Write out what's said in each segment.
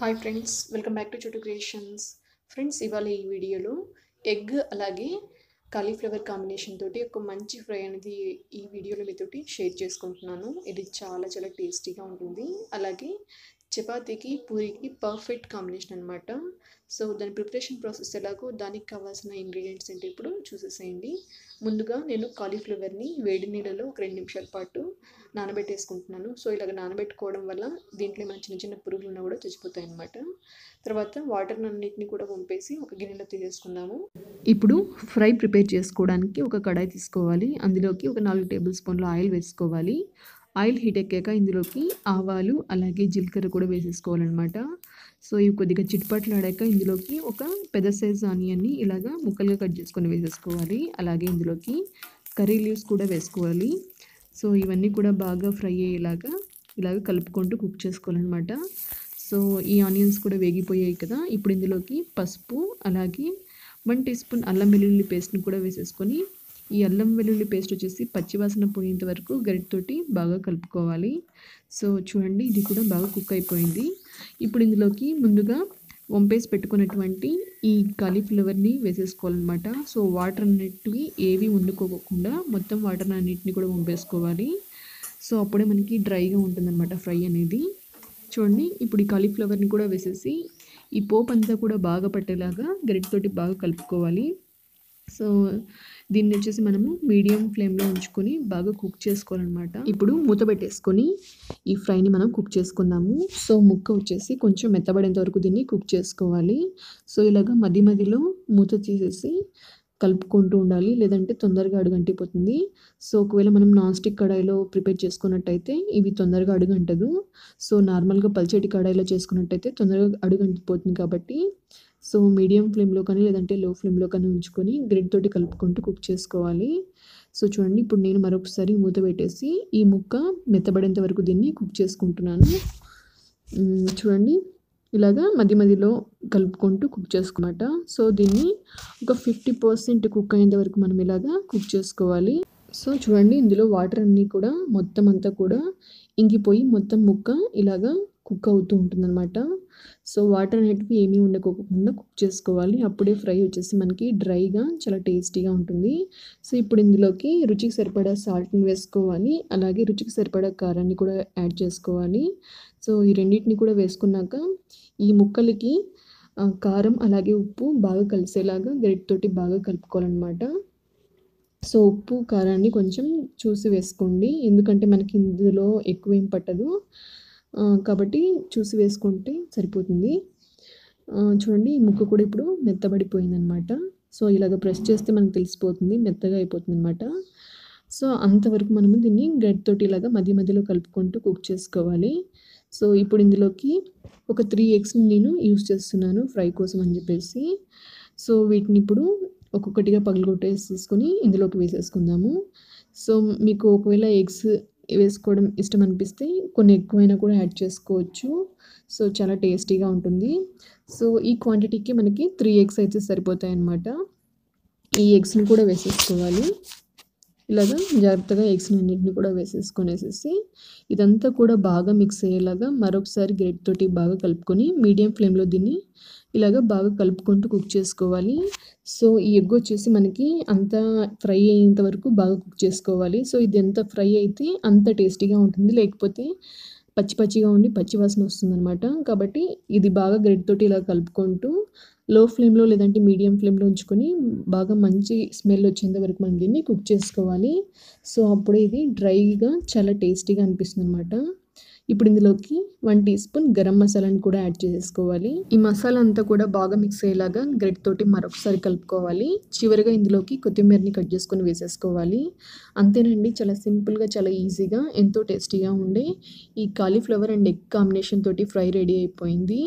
hi friends welcome back to చుట్టూ creations friends ఇవాళ ఈ వీడియోలో ఎగ్ అలాగే కాలీఫ్లవర్ కాంబినేషన్ తోటి ఒక మంచి ఫ్రై అనేది ఈ వీడియోలో మీతోటి షేర్ చేసుకుంటున్నాను ఇది చాలా చాలా టేస్టీగా ఉంటుంది అలాగే చపాతీకి పూరికి పర్ఫెక్ట్ కాంబినేషన్ అనమాట సో దాని ప్రిపరేషన్ ప్రాసెస్ ఎలాగో దానికి కావాల్సిన ఇంగ్రీడియంట్స్ ఏంటి ఇప్పుడు చూసేసేయండి ముందుగా నేను కాలీఫ్లవర్ని వేడి నీళ్ళలో ఒక రెండు నిమిషాల పాటు నానబెట్టేసుకుంటున్నాను సో ఇలాగ నానబెట్టుకోవడం వల్ల దీంట్లో ఏమైనా చిన్న చిన్న పురుగులు ఉన్నా కూడా చచ్చిపోతాయి అనమాట తర్వాత వాటర్ అన్నింటిని కూడా పంపేసి ఒక గిన్నెలో తీసేసుకుందాము ఇప్పుడు ఫ్రై ప్రిపేర్ చేసుకోవడానికి ఒక కడాయి తీసుకోవాలి అందులోకి ఒక నాలుగు టేబుల్ స్పూన్లు ఆయిల్ వేసుకోవాలి ఆయిల్ హీట్ ఎక్కాక ఇందులోకి ఆవాలు అలాగే జీలకర్ర కూడా వేసేసుకోవాలన్నమాట సో ఇవి కొద్దిగా చిట్పట్లాడాక ఇందులోకి ఒక పెద్ద సైజ్ ఆనియన్ని ఇలాగా ముక్కలుగా కట్ చేసుకొని వేసేసుకోవాలి అలాగే ఇందులోకి కర్రీ లీవ్స్ కూడా వేసుకోవాలి సో ఇవన్నీ కూడా బాగా ఫ్రై అయ్యేలాగా ఇలాగ కలుపుకుంటూ కుక్ చేసుకోవాలన్నమాట సో ఈ ఆనియన్స్ కూడా వేగిపోయాయి కదా ఇప్పుడు ఇందులోకి పసుపు అలాగే వన్ టీ స్పూన్ అల్లం వెల్లుల్లి పేస్ట్ని కూడా వేసేసుకొని ఈ అల్లం వెల్లుల్లి పేస్ట్ వచ్చేసి పచ్చివాసన పోయేంత వరకు గరిటతోటి బాగా కలుపుకోవాలి సో చూడండి ఇది కూడా బాగా కుక్ అయిపోయింది ఇప్పుడు ఇందులోకి ముందుగా వంపేసి పెట్టుకున్నటువంటి ఈ కాలీఫ్లవర్ని వేసేసుకోవాలన్నమాట సో వాటర్ అన్నిటివి ఏవి వండుకోకుండా మొత్తం వాటర్ అన్నిటిని కూడా వంపేసుకోవాలి సో అప్పుడే మనకి డ్రైగా ఉంటుందన్నమాట ఫ్రై అనేది చూడండి ఇప్పుడు ఈ కాలీఫ్లవర్ని కూడా వేసేసి ఈ పోపు అంతా కూడా బాగా పట్టేలాగా గరిటతోటి బాగా కలుపుకోవాలి సో దీన్ని వచ్చేసి మనము మీడియం ఫ్లేమ్లో ఉంచుకొని బాగా కుక్ చేసుకోవాలన్నమాట ఇప్పుడు మూత పెట్టేసుకొని ఈ ఫ్రైని మనం కుక్ చేసుకుందాము సో ముక్క వచ్చేసి కొంచెం మెత్తబడేంత వరకు దీన్ని కుక్ చేసుకోవాలి సో ఇలాగ మధ్య మధ్యలో మూత తీసేసి కలుపుకుంటూ ఉండాలి లేదంటే తొందరగా అడుగంటిపోతుంది సో ఒకవేళ మనం నాన్ స్టిక్ కడాయిలో ప్రిపేర్ చేసుకున్నట్టయితే ఇవి తొందరగా అడుగంటదు సో నార్మల్గా పల్చటి కడాయిలో చేసుకున్నట్టయితే తొందరగా అడుగంటిపోతుంది కాబట్టి సో మీడియం ఫ్లేమ్లో కానీ లేదంటే లో ఫ్లేమ్లో కానీ ఉంచుకొని గ్రిడ్ తోటి కలుపుకుంటూ కుక్ చేసుకోవాలి సో చూడండి ఇప్పుడు నేను మరొకసారి మూత పెట్టేసి ఈ ముక్క మెత్తబడేంత వరకు దీన్ని కుక్ చేసుకుంటున్నాను చూడండి ఇలాగా మధ్య మధ్యలో కలుపుకుంటూ కుక్ చేసుకోమాట సో దీన్ని ఒక ఫిఫ్టీ పర్సెంట్ కుక్ అయ్యేంత వరకు మనం ఇలాగా కుక్ చేసుకోవాలి సో చూడండి ఇందులో వాటర్ అన్నీ కూడా మొత్తం అంతా కూడా ఇంకిపోయి మొత్తం ముక్క ఇలాగా కుక్ అవుతూ ఉంటుందన్నమాట సో వాటర్ అనేటివి ఏమీ ఉండకోకుండా కుక్ చేసుకోవాలి అప్పుడే ఫ్రై వచ్చేసి మనకి డ్రైగా చాలా టేస్టీగా ఉంటుంది సో ఇప్పుడు ఇందులోకి రుచికి సరిపడా సాల్ట్ని వేసుకోవాలి అలాగే రుచికి సరిపడా కారాన్ని కూడా యాడ్ చేసుకోవాలి సో ఈ రెండింటిని కూడా వేసుకున్నాక ఈ ముక్కలకి కారం అలాగే ఉప్పు బాగా కలిసేలాగా గ్రెడ్ తోటి బాగా కలుపుకోవాలన్నమాట సో ఉప్పు కారాన్ని కొంచెం చూసి వేసుకోండి ఎందుకంటే మనకి ఇందులో ఎక్కువ ఏం పట్టదు కాబట్టి చూసి వేసుకుంటే సరిపోతుంది చూడండి ఈ ముక్క కూడా ఇప్పుడు మెత్తబడిపోయిందనమాట సో ఇలాగ ప్రెస్ చేస్తే మనకు తెలిసిపోతుంది మెత్తగా అయిపోతుంది అనమాట సో అంతవరకు మనము దీన్ని తోటి ఇలాగ మధ్య మధ్యలో కలుపుకుంటూ కుక్ చేసుకోవాలి సో ఇప్పుడు ఇందులోకి ఒక త్రీ ఎగ్స్ని నేను యూస్ చేస్తున్నాను ఫ్రై కోసం అని చెప్పేసి సో వీటిని ఇప్పుడు ఒక్కొక్కటిగా పగలగొట్టేసి తీసుకొని ఇందులోకి వేసేసుకుందాము సో మీకు ఒకవేళ ఎగ్స్ వేసుకోవడం ఇష్టం అనిపిస్తే కొన్ని ఎక్కువైనా కూడా యాడ్ చేసుకోవచ్చు సో చాలా టేస్టీగా ఉంటుంది సో ఈ క్వాంటిటీకి మనకి త్రీ ఎగ్స్ అయితే సరిపోతాయి అన్నమాట ఈ ఎగ్స్ని కూడా వేసేసుకోవాలి ఇలాగా జాగ్రత్తగా ఎగ్స్ని అన్నింటిని కూడా వేసేసుకునేసేసి ఇదంతా కూడా బాగా మిక్స్ అయ్యేలాగా మరొకసారి గ్రేట్ తోటి బాగా కలుపుకొని మీడియం ఫ్లేమ్లో దీన్ని ఇలాగ బాగా కలుపుకుంటూ కుక్ చేసుకోవాలి సో ఈ ఎగ్ వచ్చేసి మనకి అంత ఫ్రై అయ్యేంత వరకు బాగా కుక్ చేసుకోవాలి సో ఇది ఎంత ఫ్రై అయితే అంత టేస్టీగా ఉంటుంది లేకపోతే పచ్చి పచ్చిగా ఉండి పచ్చి వాసన అనమాట కాబట్టి ఇది బాగా గ్రెడ్ తోటి ఇలా కలుపుకుంటూ లో ఫ్లేమ్లో లేదంటే మీడియం ఫ్లేమ్లో ఉంచుకొని బాగా మంచి స్మెల్ వచ్చేంత వరకు మనం దీన్ని కుక్ చేసుకోవాలి సో అప్పుడు ఇది డ్రైగా చాలా టేస్టీగా అనిపిస్తుంది అనమాట ఇప్పుడు ఇందులోకి వన్ టీ స్పూన్ గరం మసాలాను కూడా యాడ్ చేసేసుకోవాలి ఈ మసాలా అంతా కూడా బాగా మిక్స్ అయ్యేలాగా గ్రెడ్ తోటి మరొకసారి కలుపుకోవాలి చివరిగా ఇందులోకి కొత్తిమీరని కట్ చేసుకొని వేసేసుకోవాలి అంతేనండి చాలా సింపుల్గా చాలా ఈజీగా ఎంతో టేస్టీగా ఉండే ఈ కాలీఫ్లవర్ అండ్ ఎగ్ కాంబినేషన్ తోటి ఫ్రై రెడీ అయిపోయింది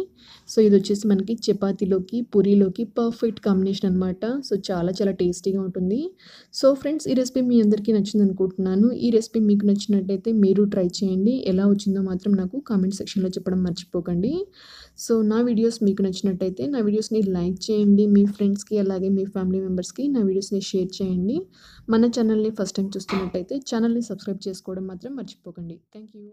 సో ఇది వచ్చేసి మనకి చపాతీలోకి పూరీలోకి పర్ఫెక్ట్ కాంబినేషన్ అనమాట సో చాలా చాలా టేస్టీగా ఉంటుంది సో ఫ్రెండ్స్ ఈ రెసిపీ మీ అందరికీ నచ్చింది అనుకుంటున్నాను ఈ రెసిపీ మీకు నచ్చినట్టయితే మీరు ట్రై చేయండి ఎలా నచ్చిందో మాత్రం నాకు కామెంట్ సెక్షన్లో చెప్పడం మర్చిపోకండి సో నా వీడియోస్ మీకు నచ్చినట్టయితే నా వీడియోస్ని లైక్ చేయండి మీ ఫ్రెండ్స్కి అలాగే మీ ఫ్యామిలీ మెంబర్స్కి నా వీడియోస్ని షేర్ చేయండి మన ఛానల్ని ఫస్ట్ టైం చూస్తున్నట్టయితే ఛానల్ని సబ్స్క్రైబ్ చేసుకోవడం మాత్రం మర్చిపోకండి థ్యాంక్ యూ